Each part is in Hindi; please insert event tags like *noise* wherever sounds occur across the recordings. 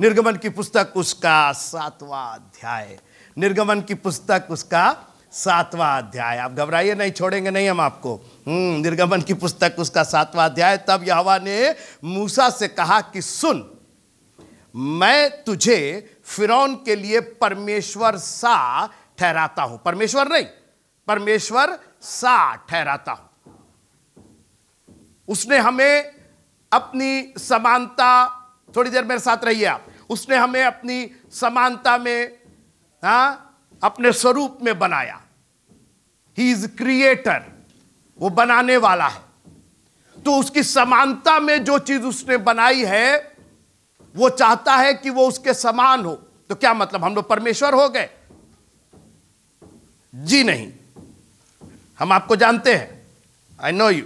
निर्गमन की पुस्तक उसका सातवां अध्याय निर्गमन की पुस्तक उसका सातवां अध्याय आप घबराइए नहीं छोड़ेंगे नहीं हम आपको हम्म, निर्गमन की पुस्तक उसका सातवां अध्याय तब यहावा ने मूसा से कहा कि सुन मैं तुझे फिरौन के लिए परमेश्वर सा ठहराता हूं परमेश्वर नहीं परमेश्वर सा ठहराता हूं उसने हमें अपनी समानता थोड़ी देर मेरे साथ रहिए आप उसने हमें अपनी समानता में हा? अपने स्वरूप में बनाया ही इज क्रिएटर वो बनाने वाला है तो उसकी समानता में जो चीज उसने बनाई है वो चाहता है कि वो उसके समान हो तो क्या मतलब हम लोग परमेश्वर हो गए जी नहीं हम आपको जानते हैं आई नो यू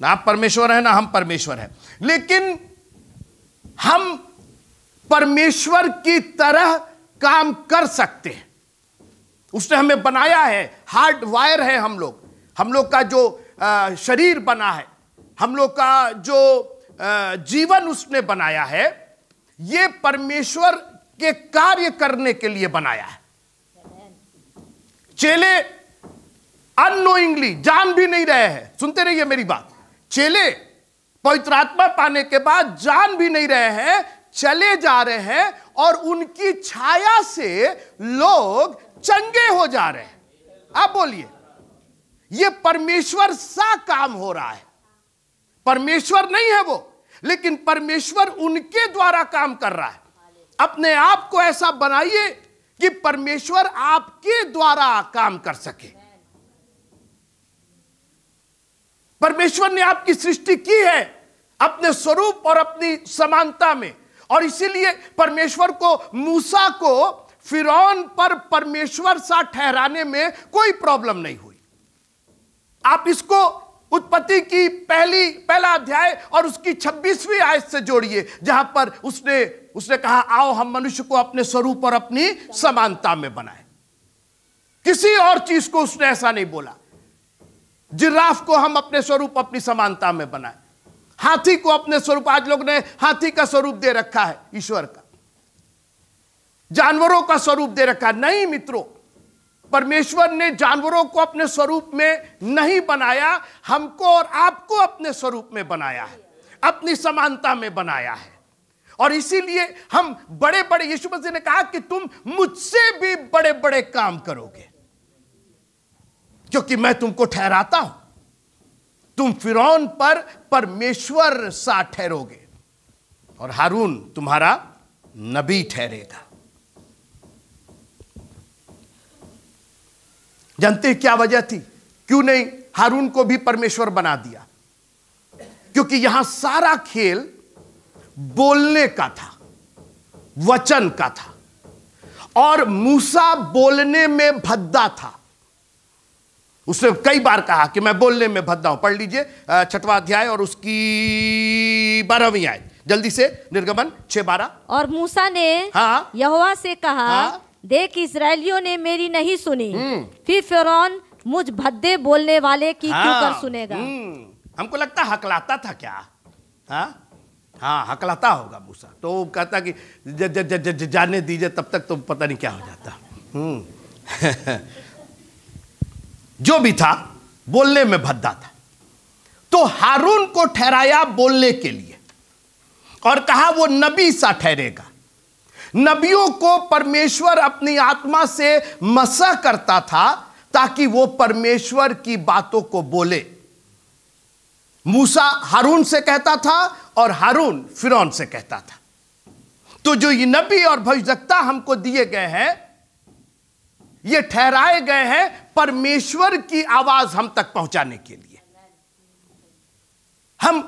ना आप परमेश्वर हैं ना हम परमेश्वर हैं लेकिन हम परमेश्वर की तरह काम कर सकते हैं उसने हमें बनाया है हार्ड वायर है हम लोग हम लोग का जो शरीर बना है हम लोग का जो जीवन उसने बनाया है ये परमेश्वर के कार्य करने के लिए बनाया है चेले अनोइंगली जान भी नहीं रहे हैं सुनते रहिए मेरी बात चेले पवित्र आत्मा पाने के बाद जान भी नहीं रहे हैं चले जा रहे हैं और उनकी छाया से लोग चंगे हो जा रहे हैं आप बोलिए यह परमेश्वर सा काम हो रहा है परमेश्वर नहीं है वो लेकिन परमेश्वर उनके द्वारा काम कर रहा है अपने आप को ऐसा बनाइए कि परमेश्वर आपके द्वारा काम कर सके परमेश्वर ने आपकी सृष्टि की है अपने स्वरूप और अपनी समानता में और इसीलिए परमेश्वर को मूसा को फिरौन पर परमेश्वर सा ठहराने में कोई प्रॉब्लम नहीं हुई आप इसको उत्पत्ति की पहली पहला अध्याय और उसकी 26वीं आयत से जोड़िए जहां पर उसने उसने कहा आओ हम मनुष्य को अपने स्वरूप और अपनी समानता में बनाए किसी और चीज को उसने ऐसा नहीं बोला जिराफ को हम अपने स्वरूप अपनी समानता में बनाए हाथी को अपने स्वरूप आज लोग ने हाथी का स्वरूप दे रखा है ईश्वर का जानवरों का स्वरूप दे रखा है नहीं मित्रों परमेश्वर ने जानवरों को अपने स्वरूप में नहीं बनाया हमको और आपको अपने स्वरूप में बनाया है अपनी समानता में बनाया है और इसीलिए हम बड़े बड़े यीशु मसीह ने कहा कि तुम मुझसे भी बड़े बड़े काम करोगे क्योंकि मैं तुमको ठहराता हूं तुम फिरौन पर परमेश्वर सा ठहरोगे और हारून तुम्हारा नबी ठहरेगा जानते क्या वजह थी क्यों नहीं हारून को भी परमेश्वर बना दिया क्योंकि यहां सारा खेल बोलने का था वचन का था और मूसा बोलने में भद्दा था उसने कई बार कहा कि मैं बोलने में भद्दा हूं पढ़ लीजिए छठवा अध्याय और उसकी बारहवीं आय जल्दी से निर्गमन छह बारह और मूसा ने हाँ यहोवा से कहा हाँ? देख इसराइलियों ने मेरी नहीं सुनी हम्म। फिर फिर मुझ भद्दे बोलने वाले की हाँ, क्यों कर सुनेगा हम्म। हमको लगता हकलाता था क्या हाँ हाँ हकलाता होगा मूसा तो कहता कि ज, ज, ज, ज, जाने दीजिए तब तक तो पता नहीं क्या हो जाता हम्म। *laughs* जो भी था बोलने में भद्दा था तो हारून को ठहराया बोलने के लिए और कहा वो नबी सा ठहरेगा नबियों को परमेश्वर अपनी आत्मा से मसा करता था ताकि वो परमेश्वर की बातों को बोले मूसा हारून से कहता था और हारून फिरौन से कहता था तो जो ये नबी और भविष्यता हमको दिए गए हैं ये ठहराए गए हैं परमेश्वर की आवाज हम तक पहुंचाने के लिए हम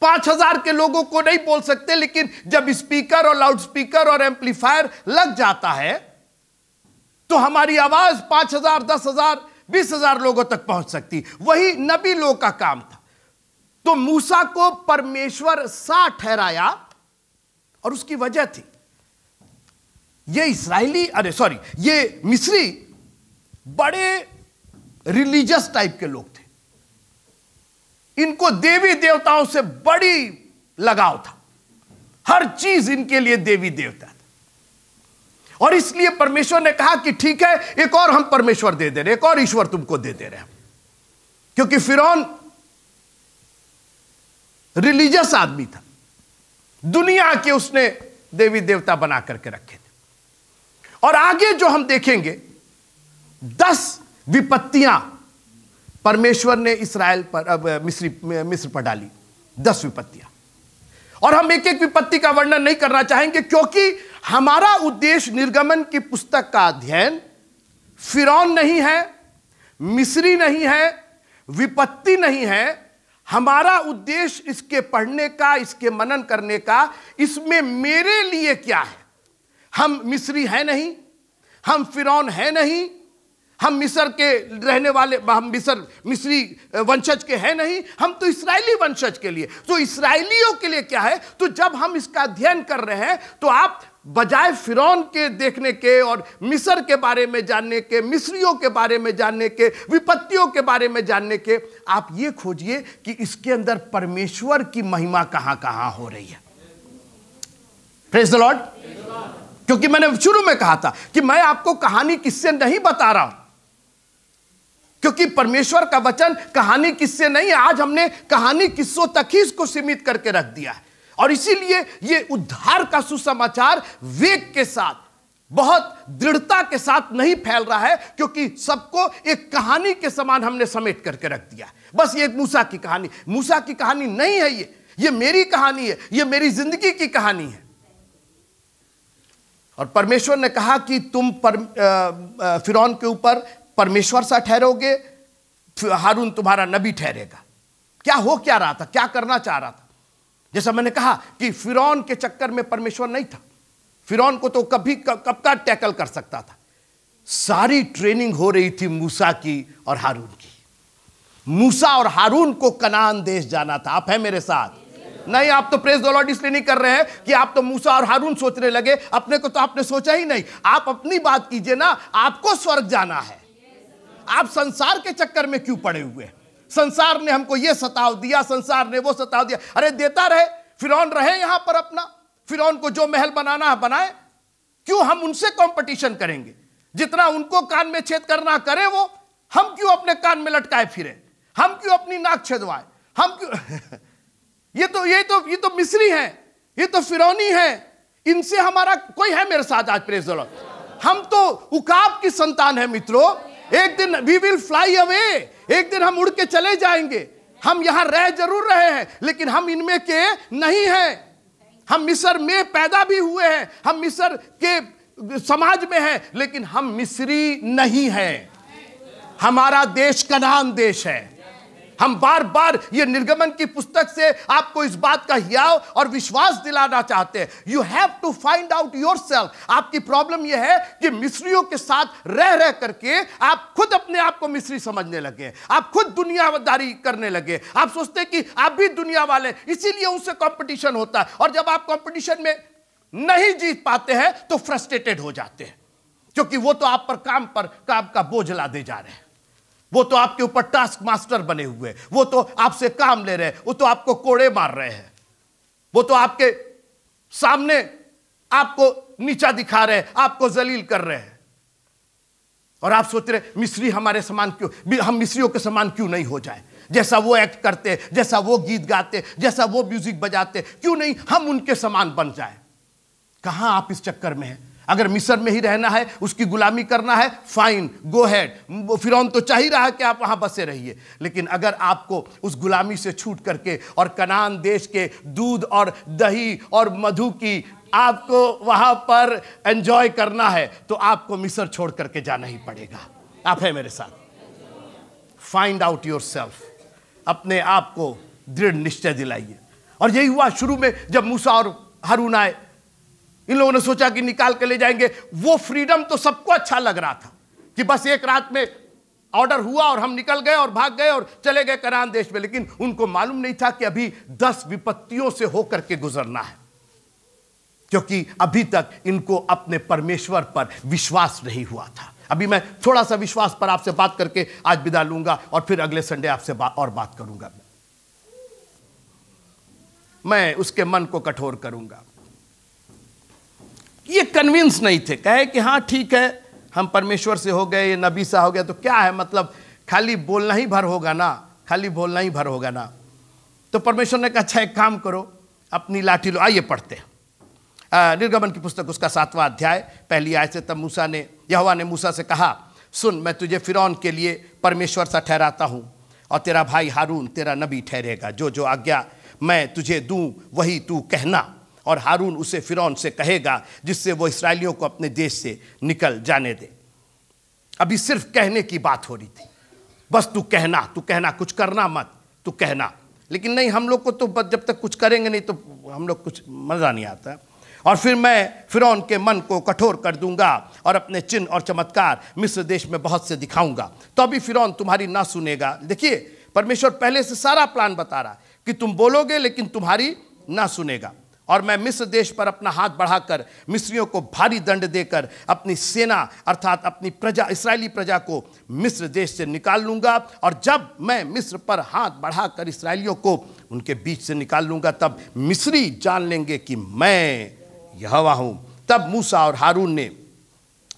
पांच हजार के लोगों को नहीं बोल सकते लेकिन जब स्पीकर और लाउडस्पीकर और एम्पलीफायर लग जाता है तो हमारी आवाज पांच हजार दस हजार बीस हजार लोगों तक पहुंच सकती वही नबी लोग का काम था तो मूसा को परमेश्वर सा ठहराया और उसकी वजह थी ये इसराइली अरे सॉरी ये मिस्री बड़े रिलीजियस टाइप के लोग थे इनको देवी देवताओं से बड़ी लगाव था हर चीज इनके लिए देवी देवता था और इसलिए परमेश्वर ने कहा कि ठीक है एक और हम परमेश्वर दे दे रहे एक और ईश्वर तुमको दे दे रहे क्योंकि फिरौन रिलीजियस आदमी था दुनिया के उसने देवी देवता बना करके रखे और आगे जो हम देखेंगे दस विपत्तियां परमेश्वर ने इसराइल पर मिस्र मिस्र पर डाली दस विपत्तियां और हम एक एक विपत्ति का वर्णन नहीं करना चाहेंगे क्योंकि हमारा उद्देश्य निर्गमन की पुस्तक का अध्ययन फिरौन नहीं है मिस्री नहीं है विपत्ति नहीं है हमारा उद्देश्य इसके पढ़ने का इसके मनन करने का इसमें मेरे लिए क्या है हम मिस्री हैं नहीं हम फिरौन हैं नहीं हम मिस्र के रहने वाले हम मिस्र मिस्री वंशज के हैं नहीं हम तो इसराइली वंशज के लिए तो इसराइलियों के लिए क्या है तो जब हम इसका अध्ययन कर रहे हैं तो आप बजाय फिरौन के देखने के और मिस्र के बारे में जानने के मिस्रियों के बारे में जानने के विपत्तियों के बारे में जानने के आप ये खोजिए कि इसके अंदर परमेश्वर की महिमा कहां कहां हो रही है द लॉर्ड क्योंकि मैंने शुरू में कहा था कि मैं आपको कहानी किससे नहीं बता रहा हूं क्योंकि परमेश्वर का वचन कहानी किससे नहीं है आज हमने कहानी किस्सों तक ही इसको सीमित करके रख दिया है और इसीलिए ये उद्धार का सुसमाचार वेग के साथ बहुत दृढ़ता के साथ नहीं फैल रहा है क्योंकि सबको एक कहानी के समान हमने समेट करके रख दिया बस ये मूसा की कहानी मूसा की कहानी नहीं है ये ये मेरी कहानी है ये मेरी जिंदगी की कहानी है और परमेश्वर ने कहा कि तुम पर फिर के ऊपर परमेश्वर सा ठहरोगे हारून तुम्हारा नबी ठहरेगा क्या हो क्या रहा था क्या करना चाह रहा था जैसा मैंने कहा कि फिर के चक्कर में परमेश्वर नहीं था फिर को तो कभी कब का टैकल कर सकता था सारी ट्रेनिंग हो रही थी मूसा की और हारून की मूसा और हारून को कनान देश जाना था आप है मेरे साथ नहीं आप तो प्रेस दॉलॉड इसलिए नहीं कर रहे हैं कि आप तो मूसा और हारून सोचने लगे अपने को तो आपने सोचा ही नहीं आप अपनी बात कीजिए ना आपको स्वर्ग जाना है आप संसार के चक्कर में क्यों पड़े हुए हैं संसार ने हमको ये सताव दिया संसार ने वो सताव दिया अरे देता रहे फिर रहे यहां पर अपना फिर को जो महल बनाना है बनाए क्यों हम उनसे कंपटीशन करेंगे जितना उनको कान में छेद करना करे वो हम क्यों अपने कान में लटकाए फिरे हम क्यों अपनी नाक छेदवाए हम क्यों *laughs* ये तो ये तो ये तो मिस्री है ये तो फिरौनी है इनसे हमारा कोई है मेरे साथ आज प्रेज हम तो उकाब की संतान है मित्रों एक दिन वी विल फ्लाई अवे एक दिन हम उड़ के चले जाएंगे हम यहां रह जरूर रहे हैं लेकिन हम इनमें के नहीं हैं हम मिस्र में पैदा भी हुए हैं हम मिस्र के समाज में हैं लेकिन हम मिस्री नहीं हैं हमारा देश कनान देश है हम बार बार ये निर्गमन की पुस्तक से आपको इस बात का हियाव और विश्वास दिलाना चाहते हैं you have to find out your आपकी प्रॉब्लम यह है कि मिस्रियों के साथ रह रह करके आप खुद अपने आप को मिस्री समझने लगे आप खुद दुनियादारी करने लगे आप सोचते कि आप भी दुनिया वाले इसीलिए उनसे कंपटीशन होता है और जब आप कंपटीशन में नहीं जीत पाते हैं तो फ्रस्ट्रेटेड हो जाते हैं क्योंकि वो तो आप पर काम पर काम का बोझ ला दे जा रहे हैं वो तो आपके ऊपर टास्क मास्टर बने हुए वो तो आपसे काम ले रहे हैं वो तो आपको कोड़े मार रहे हैं वो तो आपके सामने आपको नीचा दिखा रहे हैं आपको जलील कर रहे हैं और आप सोच रहे मिस्री हमारे समान क्यों हम मिस्रियों के समान क्यों नहीं हो जाए जैसा वो एक्ट करते जैसा वो गीत गाते जैसा वो म्यूजिक बजाते क्यों नहीं हम उनके समान बन जाए कहाँ आप इस चक्कर में हैं अगर मिस्र में ही रहना है उसकी गुलामी करना है फाइन गो हैड फिर तो चाह ही रहा कि आप वहां बसे रहिए लेकिन अगर आपको उस गुलामी से छूट करके और कनान देश के दूध और दही और मधु की आपको वहां पर एंजॉय करना है तो आपको मिस्र छोड़ करके जाना ही पड़ेगा आप है मेरे साथ फाइंड आउट योर सेल्फ अपने आप को दृढ़ निश्चय दिलाइए और यही हुआ शुरू में जब मूसा और हरुण आए इन लोगों ने सोचा कि निकाल के ले जाएंगे वो फ्रीडम तो सबको अच्छा लग रहा था कि बस एक रात में ऑर्डर हुआ और हम निकल गए और भाग गए और चले गए करान देश में लेकिन उनको मालूम नहीं था कि अभी दस विपत्तियों से होकर के गुजरना है क्योंकि अभी तक इनको अपने परमेश्वर पर विश्वास नहीं हुआ था अभी मैं थोड़ा सा विश्वास पर आपसे बात करके आज विदा लूंगा और फिर अगले संडे आपसे बा, और बात करूंगा मैं उसके मन को कठोर करूंगा ये कन्विंस नहीं थे कहे कि हाँ ठीक है हम परमेश्वर से हो गए नबी सा हो गया तो क्या है मतलब खाली बोलना ही भर होगा ना खाली बोलना ही भर होगा ना तो परमेश्वर ने कहा अच्छा एक काम करो अपनी लाठी लो आइए पढ़ते हैं निर्गमन की पुस्तक उसका सातवां अध्याय पहली आय से तब मूसा ने यहवा ने मूसा से कहा सुन मैं तुझे फिरौन के लिए परमेश्वर सा ठहराता हूँ और तेरा भाई हारून तेरा नबी ठहरेगा जो जो आज्ञा मैं तुझे दूँ वही तू कहना और हारून उसे फिरौन से कहेगा जिससे वो इसराइलियों को अपने देश से निकल जाने दे अभी सिर्फ कहने की बात हो रही थी बस तू कहना तू कहना कुछ करना मत तू कहना लेकिन नहीं हम लोग को तो जब तक कुछ करेंगे नहीं तो हम लोग कुछ मज़ा नहीं आता और फिर मैं फिरौन के मन को कठोर कर दूंगा और अपने चिन्ह और चमत्कार मिस्र देश में बहुत से दिखाऊंगा तो अभी फिरौन तुम्हारी ना सुनेगा देखिए परमेश्वर पहले से सारा प्लान बता रहा है कि तुम बोलोगे लेकिन तुम्हारी ना सुनेगा और मैं मिस्र देश पर अपना हाथ बढ़ाकर मिस्रियों को भारी दंड देकर अपनी सेना अर्थात अपनी प्रजा इसराइली प्रजा को मिस्र देश से निकाल लूँगा और जब मैं मिस्र पर हाथ बढ़ाकर इसराइलियों को उनके बीच से निकाल लूँगा तब मिस्री जान लेंगे कि मैं यहवा हूँ तब मूसा और हारून ने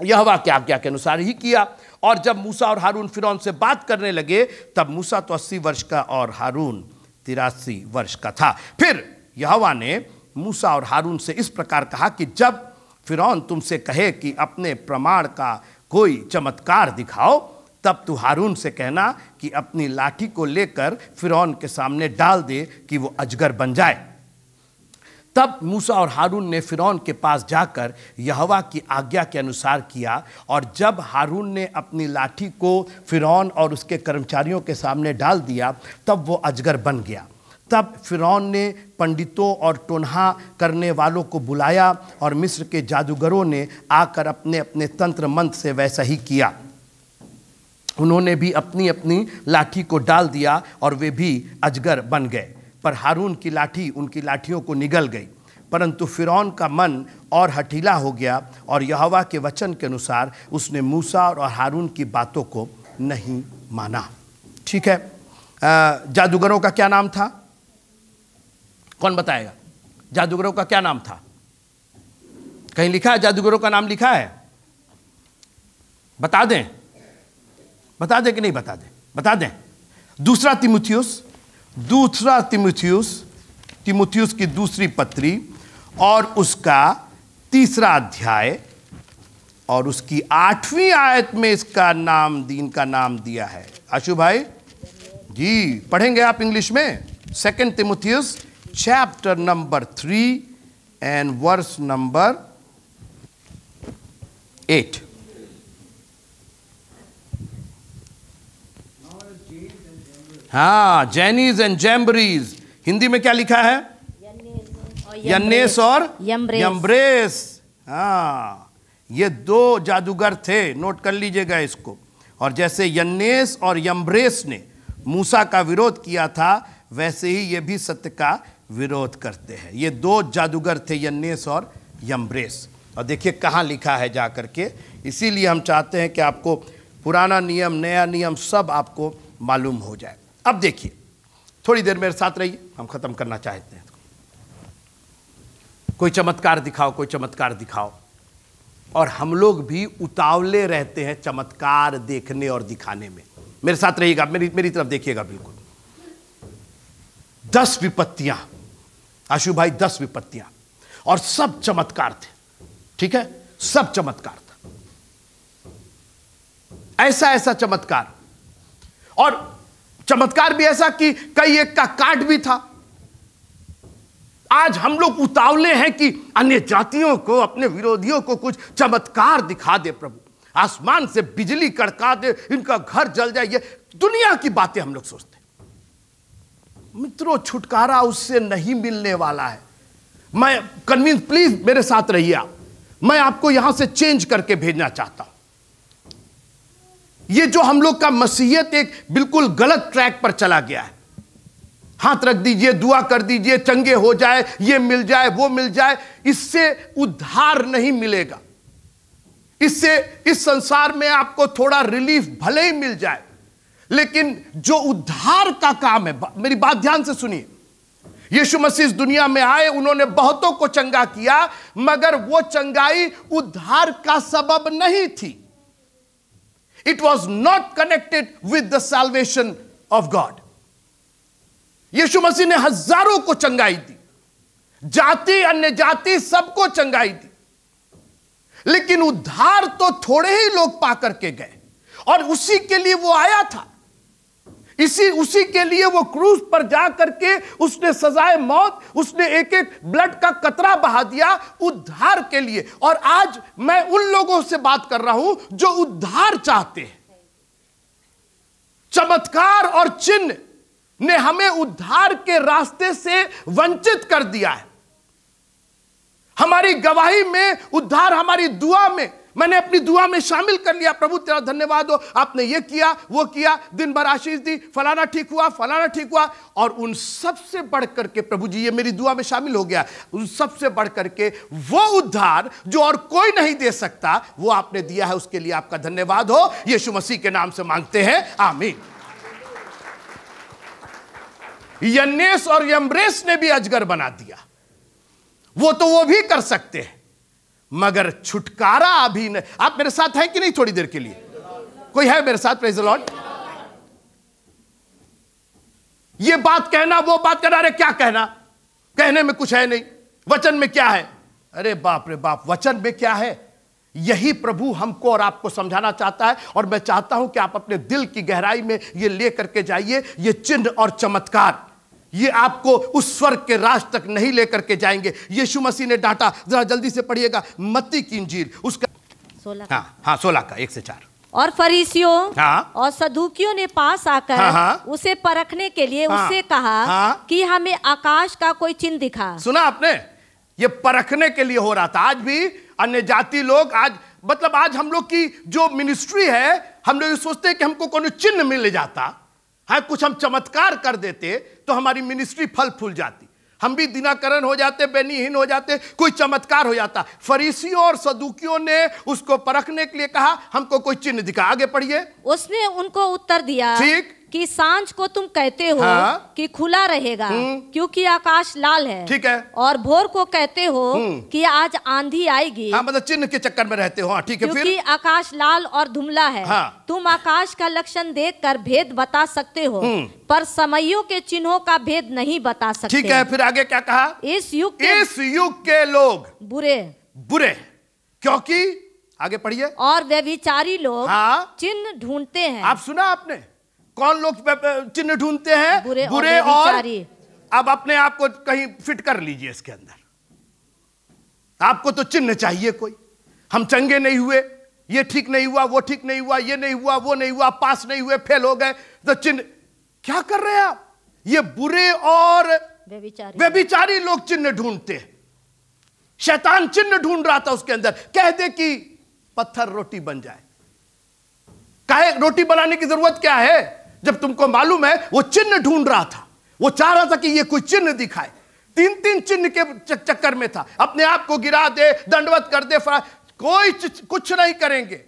यहवा के आज्ञा के अनुसार ही किया और जब मूसा और हारून फिरौन से बात करने लगे तब मूसा तो अस्सी वर्ष का और हारून तिरासी वर्ष का था फिर यहवा ने मूसा और हारून से इस प्रकार कहा कि जब फिरौन तुमसे कहे कि अपने प्रमाण का कोई चमत्कार दिखाओ तब तू हारून से कहना कि अपनी लाठी को लेकर फिरौन के सामने डाल दे कि वो अजगर बन जाए तब मूसा और हारून ने फिरौन के पास जाकर यहवा की आज्ञा के अनुसार किया और जब हारून ने अपनी लाठी को फिरौन और उसके कर्मचारियों के सामने डाल दिया तब वो अजगर बन गया तब फ़िरौन ने पंडितों और टोनहा करने वालों को बुलाया और मिस्र के जादूगरों ने आकर अपने अपने तंत्र मंत्र से वैसा ही किया उन्होंने भी अपनी अपनी लाठी को डाल दिया और वे भी अजगर बन गए पर हारून की लाठी उनकी लाठियों को निगल गई परंतु फ़िरौन का मन और हठीला हो गया और यहवा के वचन के अनुसार उसने मूसा और हारून की बातों को नहीं माना ठीक है जादूगरों का क्या नाम था कौन बताएगा जादूगरों का क्या नाम था कहीं लिखा है जादूगरों का नाम लिखा है बता दें बता दें कि नहीं बता दें बता दें दूसरा तिमुथियस दूसरा तिमुथियस तिमुथियस की दूसरी पत्री और उसका तीसरा अध्याय और उसकी आठवीं आयत में इसका नाम दीन का नाम दिया है आशु भाई जी पढ़ेंगे आप इंग्लिश में second Timotheus chapter number 3 and verse number 8. हाँ जैनीज एंड जैम्बरीज हिंदी में क्या लिखा है यन्नेस और यम्ब्रेस हाँ ये दो जादूगर थे नोट कर लीजिएगा इसको और जैसे यन्नेस और यम्ब्रेस ने मूसा का विरोध किया था वैसे ही ये भी सत्य का विरोध करते हैं ये दो जादूगर थे यन्नेस और यम्ब्रेस और देखिए कहाँ लिखा है जा कर के इसीलिए हम चाहते हैं कि आपको पुराना नियम नया नियम सब आपको मालूम हो जाए अब देखिए थोड़ी देर मेरे साथ रहिए हम ख़त्म करना चाहते हैं कोई चमत्कार दिखाओ कोई चमत्कार दिखाओ और हम लोग भी उतावले रहते हैं चमत्कार देखने और दिखाने में मेरे साथ रहिएगा मेरी मेरी तरफ देखिएगा बिल्कुल दस विपत्तियां आशु भाई दस विपत्तियां और सब चमत्कार थे ठीक है सब चमत्कार था ऐसा ऐसा चमत्कार और चमत्कार भी ऐसा कि कई एक का काट भी था आज हम लोग उतावले हैं कि अन्य जातियों को अपने विरोधियों को कुछ चमत्कार दिखा दे प्रभु आसमान से बिजली कड़का दे इनका घर जल जाए ये दुनिया की बातें हम लोग सोचते हैं मित्रों छुटकारा उससे नहीं मिलने वाला है मैं कन्विंस प्लीज मेरे साथ रहिए आप मैं आपको यहां से चेंज करके भेजना चाहता हूं ये जो हम लोग का मसीहत एक बिल्कुल गलत ट्रैक पर चला गया है हाथ रख दीजिए दुआ कर दीजिए चंगे हो जाए ये मिल जाए वो मिल जाए इससे उद्धार नहीं मिलेगा इससे इस संसार में आपको थोड़ा रिलीफ भले ही मिल जाए लेकिन जो उद्धार का काम है मेरी बात ध्यान से सुनिए यीशु मसीह इस दुनिया में आए उन्होंने बहुतों को चंगा किया मगर वो चंगाई उद्धार का सबब नहीं थी it was not connected with the salvation of God Yeshu Masih ने हजारों को चंगाई दी जाति अन्य जाति सबको चंगाई दी लेकिन उद्धार तो थोड़े ही लोग पाकर के गए और उसी के लिए वो आया था इसी उसी के लिए वो क्रूज पर जा करके उसने सजाए मौत उसने एक एक ब्लड का कतरा बहा दिया उद्धार के लिए और आज मैं उन लोगों से बात कर रहा हूं जो उद्धार चाहते हैं चमत्कार और चिन्ह ने हमें उद्धार के रास्ते से वंचित कर दिया है हमारी गवाही में उद्धार हमारी दुआ में मैंने अपनी दुआ में शामिल कर लिया प्रभु तेरा धन्यवाद हो आपने ये किया वो किया दिन भर आशीष दी फलाना ठीक हुआ फलाना ठीक हुआ और उन सबसे बढ़ करके प्रभु जी ये मेरी दुआ में शामिल हो गया उन सबसे बढ़ करके वो उद्धार जो और कोई नहीं दे सकता वो आपने दिया है उसके लिए आपका धन्यवाद हो यीशु मसीह के नाम से मांगते हैं आमीन यन्नेस और यमरेस ने भी अजगर बना दिया वो तो वो भी कर सकते हैं मगर छुटकारा अभी नहीं आप मेरे साथ हैं कि नहीं थोड़ी देर के लिए कोई है मेरे साथ प्रेज लॉर्ड ये बात कहना वो बात कहना अरे क्या कहना कहने में कुछ है नहीं वचन में क्या है अरे बाप रे बाप वचन में क्या है यही प्रभु हमको और आपको समझाना चाहता है और मैं चाहता हूं कि आप अपने दिल की गहराई में ये ले करके जाइए ये चिन्ह और चमत्कार ये आपको उस स्वर्ग के राज तक नहीं लेकर के जाएंगे यीशु मसीह ने डांटा जरा जल्दी से पढ़िएगा मत्ती की इंजील उसका सोलह हाँ हाँ सोलह का एक से चार और फरीसियों हाँ? और सदुकियों ने पास आकर हाँ, हाँ? उसे परखने के लिए हाँ? उससे कहा हाँ? कि हमें आकाश का कोई चिन्ह दिखा सुना आपने ये परखने के लिए हो रहा था आज भी अन्य जाति लोग आज मतलब आज हम लोग की जो मिनिस्ट्री है हम लोग ये सोचते हैं कि हमको कोई चिन्ह मिल जाता है हाँ, कुछ हम चमत्कार कर देते तो हमारी मिनिस्ट्री फल फूल जाती हम भी दिनाकरण हो जाते बेनीहीन हो जाते कोई चमत्कार हो जाता फरीसियों और सदुकियों ने उसको परखने के लिए कहा हमको कोई चिन्ह दिखा आगे पढ़िए उसने उनको उत्तर दिया ठीक कि सांझ को तुम कहते हो हाँ? कि खुला रहेगा हम्म। क्योंकि आकाश लाल है ठीक है और भोर को कहते हो हम्म। कि आज आंधी आएगी हाँ, मतलब चिन्ह के चक्कर में रहते हो हाँ, ठीक है क्योंकि फिर? आकाश लाल और धुमला है हाँ? तुम आकाश का लक्षण देख कर भेद बता सकते हो हम्म। पर समयों के चिन्हों का भेद नहीं बता सकते ठीक है फिर आगे क्या कहा इस युग इस युग के लोग बुरे बुरे क्योंकि आगे पढ़िए और व्यभिचारी लोग हाँ? चिन्ह ढूंढते हैं आप सुना आपने कौन लोग चिन्ह ढूंढते हैं बुरे, बुरे और, अब अपने आप को कहीं फिट कर लीजिए इसके अंदर आपको तो चिन्ह चाहिए कोई हम चंगे नहीं हुए ये ठीक नहीं हुआ वो ठीक नहीं हुआ ये नहीं हुआ वो नहीं हुआ पास नहीं हुए फेल हो गए तो चिन्ह क्या कर रहे हैं आप ये बुरे और व्यभिचारी लोग चिन्ह ढूंढते हैं शैतान चिन्ह ढूंढ रहा था उसके अंदर कह दे कि पत्थर रोटी बन जाए कहे रोटी बनाने की जरूरत क्या है जब तुमको मालूम है वो चिन्ह ढूंढ रहा था वो चाह रहा था कि ये कोई चिन्ह दिखाए तीन तीन चिन्ह के चक्कर में था अपने आप को गिरा दे दंडवत कर दे कोई कुछ नहीं करेंगे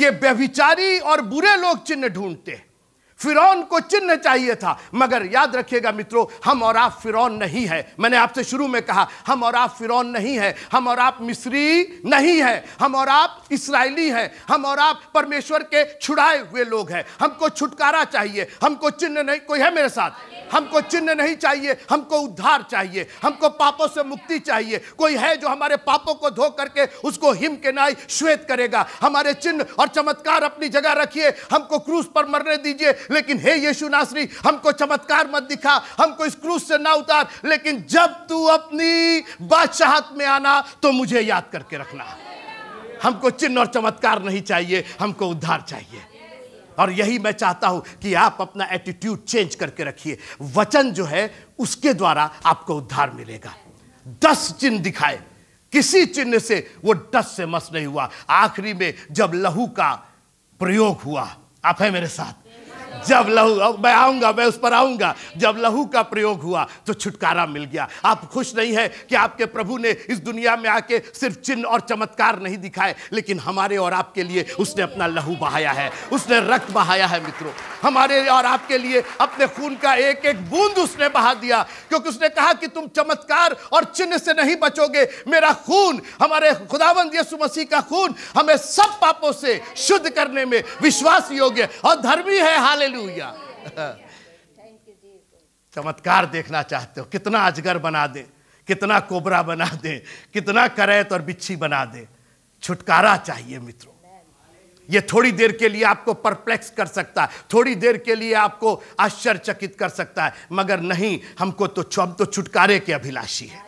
ये व्यभिचारी और बुरे लोग चिन्ह ढूंढते हैं फिरौन को चिन्ह चाहिए था मगर याद रखिएगा मित्रों हम और आप फिरौन नहीं है मैंने आपसे शुरू में कहा हम और आप फिरौन नहीं है हम और आप मिस्री नहीं है हम और आप इसराइली हैं हम और आप परमेश्वर के छुड़ाए हुए लोग हैं हमको छुटकारा चाहिए हमको चिन्ह नहीं कोई है मेरे साथ हमको चिन्ह नहीं चाहिए हमको उद्धार चाहिए हमको पापों से मुक्ति चाहिए कोई है जो हमारे पापों को धो करके उसको हिम के नाई श्वेत करेगा हमारे चिन्ह और चमत्कार अपनी जगह रखिए हमको क्रूज पर मरने दीजिए लेकिन हे यीशु नासरी हमको चमत्कार मत दिखा हमको इस क्रूज से ना उतार लेकिन जब तू अपनी बादशाहत में आना तो मुझे याद करके रखना हमको चिन्ह और चमत्कार नहीं चाहिए हमको उद्धार चाहिए और यही मैं चाहता हूं कि आप अपना एटीट्यूड चेंज करके रखिए वचन जो है उसके द्वारा आपको उद्धार मिलेगा दस चिन्ह दिखाए किसी चिन्ह से वो डस से मस नहीं हुआ आखिरी में जब लहू का प्रयोग हुआ आप है मेरे साथ जब लहू मैं आऊँगा मैं उस पर आऊँगा जब लहू का प्रयोग हुआ तो छुटकारा मिल गया आप खुश नहीं है कि आपके प्रभु ने इस दुनिया में आके सिर्फ चिन्ह और चमत्कार नहीं दिखाए लेकिन हमारे और आपके लिए उसने अपना लहू बहाया है उसने रक्त बहाया है मित्रों हमारे और आपके लिए अपने खून का एक एक बूंद उसने बहा दिया क्योंकि उसने कहा कि तुम चमत्कार और चिन्ह से नहीं बचोगे मेरा खून हमारे खुदावंद यीशु मसीह का खून हमें सब पापों से शुद्ध करने में विश्वास योग्य और धर्मी है हाल हालेलुया चमत्कार देखना चाहते हो कितना अजगर बना दे कितना कोबरा बना दे कितना करैत और बिच्छी बना दे छुटकारा चाहिए मित्रों ये थोड़ी देर के लिए आपको परप्लेक्स कर सकता है थोड़ी देर के लिए आपको आश्चर्यचकित कर सकता है मगर नहीं हमको तो हम तो छुटकारे के अभिलाषी है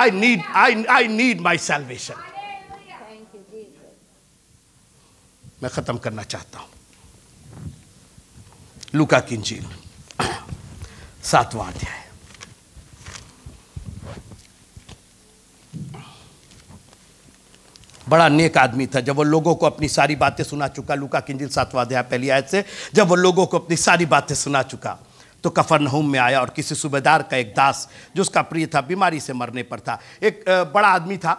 I need I I need my salvation मैं खत्म करना चाहता हूं लुका की सातवां अध्याय बड़ा नेक आदमी था जब वो लोगों को अपनी सारी बातें सुना चुका लुका किंजिल सातवां अध्याय पहली आयत से जब वो लोगों को अपनी सारी बातें सुना चुका तो कफर नहुम में आया और किसी सूबेदार का एक दास जो उसका प्रिय था बीमारी से मरने पर था एक बड़ा आदमी था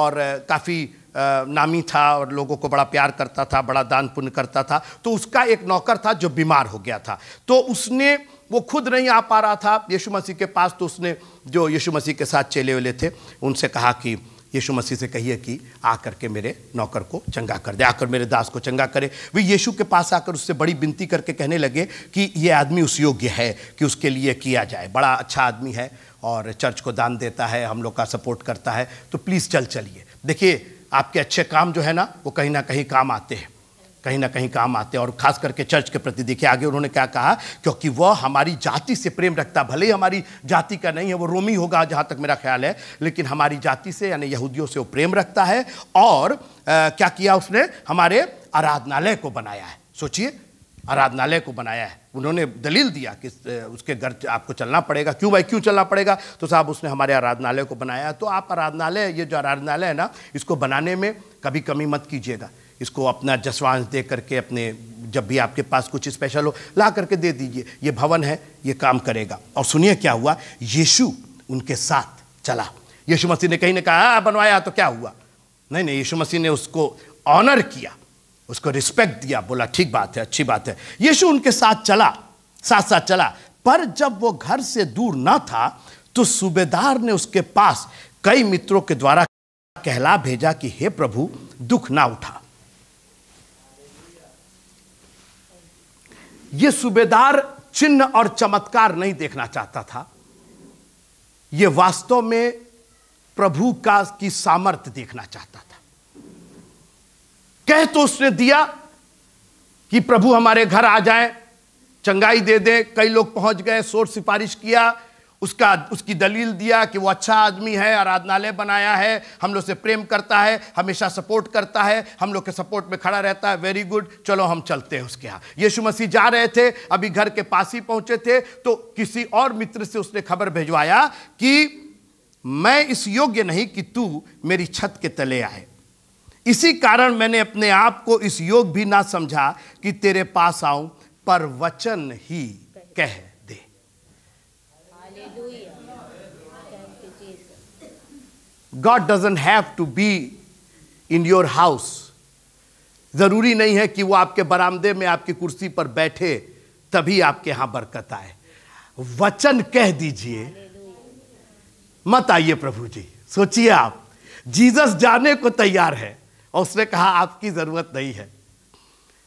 और काफ़ी नामी था और लोगों को बड़ा प्यार करता था बड़ा दान पुण्य करता था तो उसका एक नौकर था जो बीमार हो गया था तो उसने वो खुद नहीं आ पा रहा था यीशु मसीह के पास तो उसने जो यीशु मसीह के साथ चेले वेले थे उनसे कहा कि यीशु मसीह से कहिए कि आकर के मेरे नौकर को चंगा कर दे आकर मेरे दास को चंगा करे वे यीशु के पास आकर उससे बड़ी विनती करके कहने लगे कि ये आदमी उस योग्य है कि उसके लिए किया जाए बड़ा अच्छा आदमी है और चर्च को दान देता है हम लोग का सपोर्ट करता है तो प्लीज़ चल चलिए देखिए आपके अच्छे काम जो है ना वो कहीं ना कहीं काम आते हैं कहीं ना कहीं काम आते हैं और खास करके चर्च के प्रति देखिए आगे उन्होंने क्या कहा क्योंकि वह हमारी जाति से प्रेम रखता भले ही हमारी जाति का नहीं है वो रोमी होगा जहाँ तक मेरा ख्याल है लेकिन हमारी जाति से यानी यहूदियों से वो प्रेम रखता है और आ, क्या किया उसने हमारे आराधनालय को बनाया है सोचिए आराधनालय को बनाया है उन्होंने दलील दिया कि उसके घर आपको चलना पड़ेगा क्यों भाई क्यों चलना पड़ेगा तो साहब उसने हमारे आराधनालय को बनाया तो आप आराधनालय ये जो आराधनालय है ना इसको बनाने में कभी कमी मत कीजिएगा इसको अपना जसवांश दे करके अपने जब भी आपके पास कुछ स्पेशल हो ला करके दे दीजिए ये भवन है ये काम करेगा और सुनिए क्या हुआ यीशु उनके साथ चला यीशु मसीह ने कहीं ने कहा बनवाया तो क्या हुआ नहीं नहीं यीशु मसीह ने उसको ऑनर किया उसको रिस्पेक्ट दिया बोला ठीक बात है अच्छी बात है यीशु उनके साथ चला साथ साथ चला पर जब वो घर से दूर ना था तो सूबेदार ने उसके पास कई मित्रों के द्वारा कहला भेजा कि हे प्रभु दुख ना उठा ये सूबेदार चिन्ह और चमत्कार नहीं देखना चाहता था यह वास्तव में प्रभु का की सामर्थ्य देखना चाहता था कह तो उसने दिया कि प्रभु हमारे घर आ जाए चंगाई दे दें कई लोग पहुंच गए शोर सिफारिश किया उसका उसकी दलील दिया कि वो अच्छा आदमी है आराधनालय बनाया है हम लोग से प्रेम करता है हमेशा सपोर्ट करता है हम लोग के सपोर्ट में खड़ा रहता है वेरी गुड चलो हम चलते हैं उसके यहाँ यीशु मसीह जा रहे थे अभी घर के पास ही पहुंचे थे तो किसी और मित्र से उसने खबर भिजवाया कि मैं इस योग्य नहीं कि तू मेरी छत के तले आए इसी कारण मैंने अपने आप को इस योग भी ना समझा कि तेरे पास आऊं पर वचन ही कह दे God doesn't have to be in your house जरूरी नहीं है कि वो आपके बरामदे में आपकी कुर्सी पर बैठे तभी आपके यहां बरकत आए वचन कह दीजिए मत आइए प्रभु जी सोचिए आप जीसस जाने को तैयार है और उसने कहा आपकी ज़रूरत नहीं है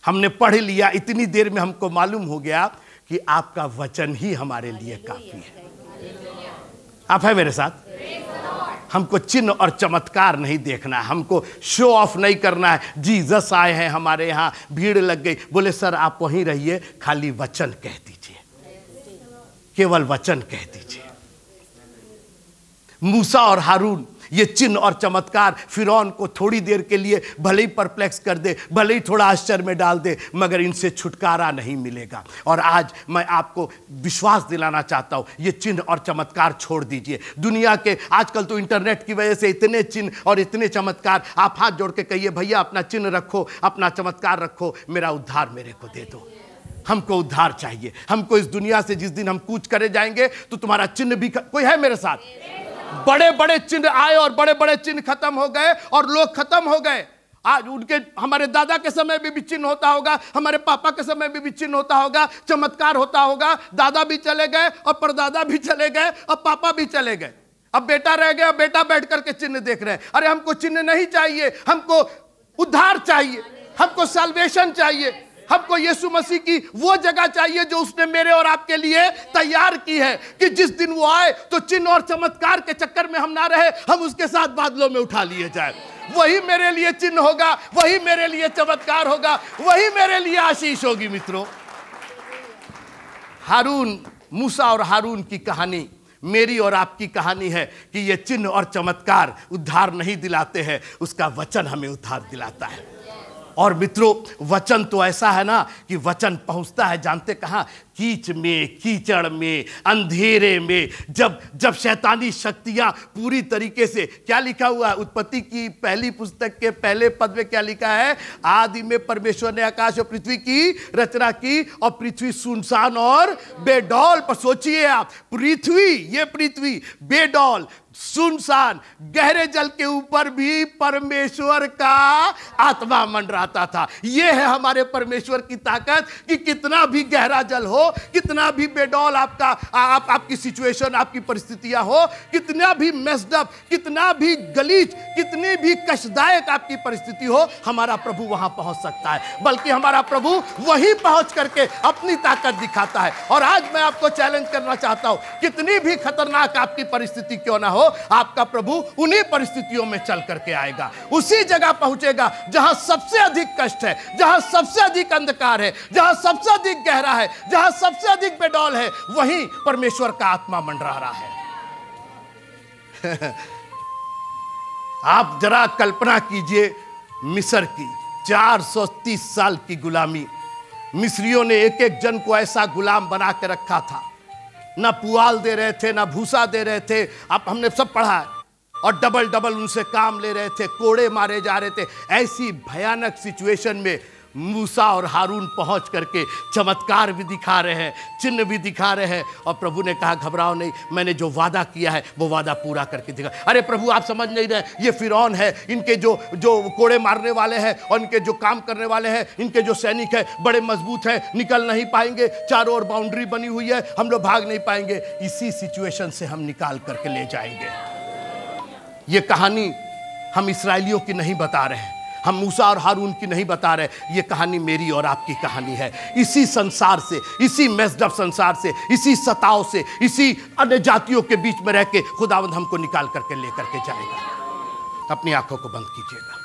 हमने पढ़ लिया इतनी देर में हमको मालूम हो गया कि आपका वचन ही हमारे लिए काफ़ी है आप है मेरे साथ हमको चिन्ह और चमत्कार नहीं देखना है हमको शो ऑफ नहीं करना है जीसस आए हैं हमारे यहाँ भीड़ लग गई बोले सर आप वहीं रहिए खाली वचन कह दीजिए केवल वचन कह दीजिए मूसा और हारून ये चिन्ह और चमत्कार फिरौन को थोड़ी देर के लिए भले ही परप्लेक्स कर दे भले ही थोड़ा आश्चर्य में डाल दे मगर इनसे छुटकारा नहीं मिलेगा और आज मैं आपको विश्वास दिलाना चाहता हूँ ये चिन्ह और चमत्कार छोड़ दीजिए दुनिया के आजकल तो इंटरनेट की वजह से इतने चिन्ह और इतने चमत्कार आप हाथ जोड़ के कहिए भैया अपना चिन्ह रखो अपना चमत्कार रखो मेरा उद्धार मेरे को दे दो हमको उद्धार चाहिए हमको इस दुनिया से जिस दिन हम कूच करे जाएंगे तो तुम्हारा चिन्ह भी कर... कोई है मेरे साथ बड़े बड़े चिन्ह आए और बड़े बड़े चिन्ह खत्म हो गए और लोग खत्म हो गए आज उनके हमारे दादा के समय भी, भी होता होगा हमारे पापा के समय भी, विच्छिन्न होता होगा चमत्कार होता होगा दादा भी चले गए और परदादा भी चले गए और पापा भी चले गए अब बेटा रह गया बेटा बैठ करके चिन्ह देख रहे हैं अरे हमको चिन्ह नहीं चाहिए हमको उद्धार चाहिए हमको सेल्वेशन चाहिए हमको यीशु मसीह की वो जगह चाहिए जो उसने मेरे और आपके लिए तैयार की है कि जिस दिन वो आए तो चिन्ह और चमत्कार के चक्कर में हम ना रहे हम उसके साथ बादलों में उठा लिए जाए वही मेरे लिए चिन्ह होगा वही मेरे लिए चमत्कार होगा वही मेरे लिए आशीष होगी मित्रों हारून मूसा और हारून की कहानी मेरी और आपकी कहानी है कि ये चिन्ह और चमत्कार उद्धार नहीं दिलाते हैं उसका वचन हमें उद्धार दिलाता है और मित्रों वचन तो ऐसा है ना कि वचन पहुंचता है जानते कहाँ कीच में कीचड़ में अंधेरे में जब जब शैतानी शक्तियां पूरी तरीके से क्या लिखा हुआ है उत्पत्ति की पहली पुस्तक के पहले पद में क्या लिखा है आदि में परमेश्वर ने आकाश और पृथ्वी की रचना की और पृथ्वी सुनसान और बेडौल पर सोचिए आप पृथ्वी ये पृथ्वी बेडौल सुनसान गहरे जल के ऊपर भी परमेश्वर का आत्मा मंडराता था यह है हमारे परमेश्वर की ताकत कि कितना भी गहरा जल हो कितना भी बेडौल आपका आप आपकी सिचुएशन आपकी परिस्थितियां हो कितना भी मेस्डअप कितना भी गलीच कितनी भी कष्टदायक आपकी परिस्थिति हो हमारा प्रभु वहां पहुंच सकता है बल्कि हमारा प्रभु वही पहुंच करके अपनी ताकत दिखाता है और आज मैं आपको चैलेंज करना चाहता हूं कितनी भी खतरनाक आपकी परिस्थिति क्यों ना हो आपका प्रभु उन्हीं परिस्थितियों में चल करके आएगा उसी जगह पहुंचेगा जहां सबसे अधिक कष्ट है जहां सबसे अधिक अंधकार है जहां सबसे अधिक गहरा है जहां सबसे अधिक बेडौल है वहीं परमेश्वर का आत्मा मंडरा रहा है *laughs* आप जरा कल्पना कीजिए मिसर की 430 साल की गुलामी मिस्रियों ने एक एक जन को ऐसा गुलाम बना के रखा था ना पुआल दे रहे थे ना भूसा दे रहे थे अब हमने सब पढ़ा है और डबल डबल उनसे काम ले रहे थे कोड़े मारे जा रहे थे ऐसी भयानक सिचुएशन में मूसा और हारून पहुंच करके चमत्कार भी दिखा रहे हैं चिन्ह भी दिखा रहे हैं और प्रभु ने कहा घबराओ नहीं मैंने जो वादा किया है वो वादा पूरा करके दिखा अरे प्रभु आप समझ नहीं रहे ये फिरौन है इनके जो जो कोड़े मारने वाले हैं और इनके जो काम करने वाले हैं इनके जो सैनिक हैं बड़े मजबूत हैं निकल नहीं पाएंगे चारों ओर बाउंड्री बनी हुई है हम लोग भाग नहीं पाएंगे इसी सिचुएशन से हम निकाल करके ले जाएंगे ये कहानी हम इसराइलियों की नहीं बता रहे हैं हम मूसा और हारून की नहीं बता रहे ये कहानी मेरी और आपकी कहानी है इसी संसार से इसी मेस्डअप संसार से इसी सताव से इसी अन्य जातियों के बीच में रह के खुदावंद हमको निकाल करके लेकर के जाएगा अपनी आंखों को बंद कीजिएगा